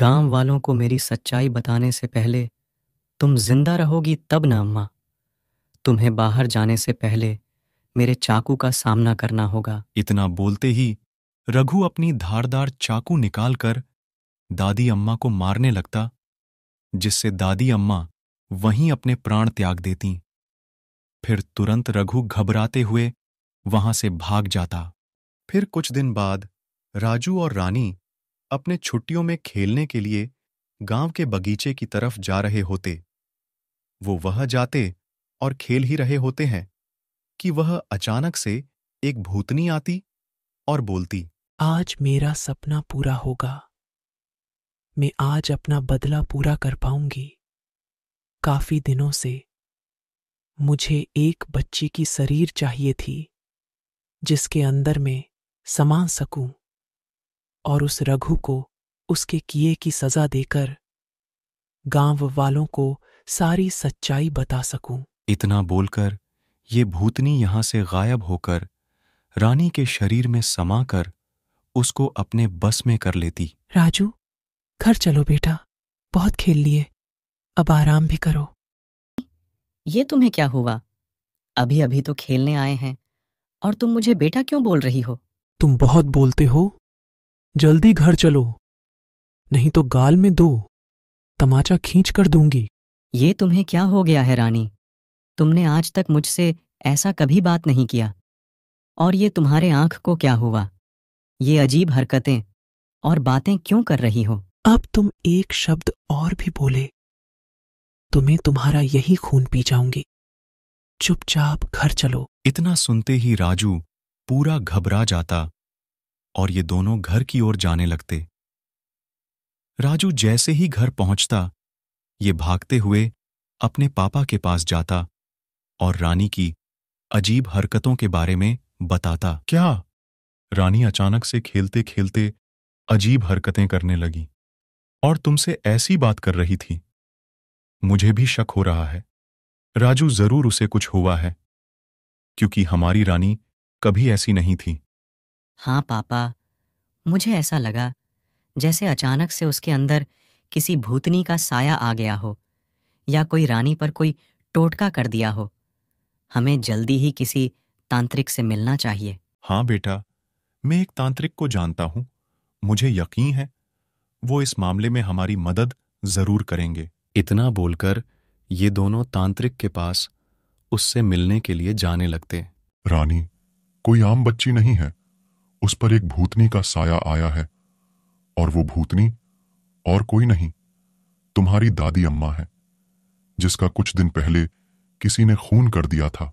गांव वालों को मेरी सच्चाई बताने से पहले तुम जिंदा रहोगी तब ना अम्मा तुम्हें बाहर जाने से पहले मेरे चाकू का सामना करना होगा इतना बोलते ही रघु अपनी धारदार चाकू निकालकर दादी अम्मा को मारने लगता जिससे दादी अम्मा वहीं अपने प्राण त्याग देती फिर तुरंत रघु घबराते हुए वहां से भाग जाता फिर कुछ दिन बाद राजू और रानी अपने छुट्टियों में खेलने के लिए गांव के बगीचे की तरफ जा रहे होते वो वह जाते और खेल ही रहे होते हैं कि वह अचानक से एक भूतनी आती और बोलती आज मेरा सपना पूरा होगा मैं आज अपना बदला पूरा कर पाऊंगी काफी दिनों से मुझे एक बच्ची की शरीर चाहिए थी जिसके अंदर मैं समा सकूं और उस रघु को उसके किए की सजा देकर गांव वालों को सारी सच्चाई बता सकूं। इतना बोलकर ये भूतनी यहां से गायब होकर रानी के शरीर में समाकर उसको अपने बस में कर लेती राजू घर चलो बेटा बहुत खेल लिए अब आराम भी करो ये तुम्हें क्या हुआ अभी अभी तो खेलने आए हैं और तुम मुझे बेटा क्यों बोल रही हो तुम बहुत बोलते हो जल्दी घर चलो नहीं तो गाल में दो तमाचा खींच कर दूंगी ये तुम्हें क्या हो गया है रानी तुमने आज तक मुझसे ऐसा कभी बात नहीं किया और ये तुम्हारे आंख को क्या हुआ ये अजीब हरकतें और बातें क्यों कर रही हो अब तुम एक शब्द और भी बोले तुम्हें तुम्हारा यही खून पी जाऊंगी चुपचाप घर चलो इतना सुनते ही राजू पूरा घबरा जाता और ये दोनों घर की ओर जाने लगते राजू जैसे ही घर पहुंचता ये भागते हुए अपने पापा के पास जाता और रानी की अजीब हरकतों के बारे में बताता क्या रानी अचानक से खेलते खेलते अजीब हरकतें करने लगी और तुमसे ऐसी बात कर रही थी मुझे भी शक हो रहा है राजू जरूर उसे कुछ हुआ है क्योंकि हमारी रानी कभी ऐसी नहीं थी हाँ पापा मुझे ऐसा लगा जैसे अचानक से उसके अंदर किसी भूतनी का साया आ गया हो या कोई रानी पर कोई टोटका कर दिया हो हमें जल्दी ही किसी तांत्रिक से मिलना चाहिए हाँ बेटा मैं एक तांत्रिक को जानता हूँ मुझे यकीन है वो इस मामले में हमारी मदद जरूर करेंगे इतना बोलकर ये दोनों तांत्रिक के पास उससे मिलने के लिए जाने लगते रानी कोई आम बच्ची नहीं है उस पर एक भूतनी का साया आया है और वो भूतनी और कोई नहीं तुम्हारी दादी अम्मा है जिसका कुछ दिन पहले किसी ने खून कर दिया था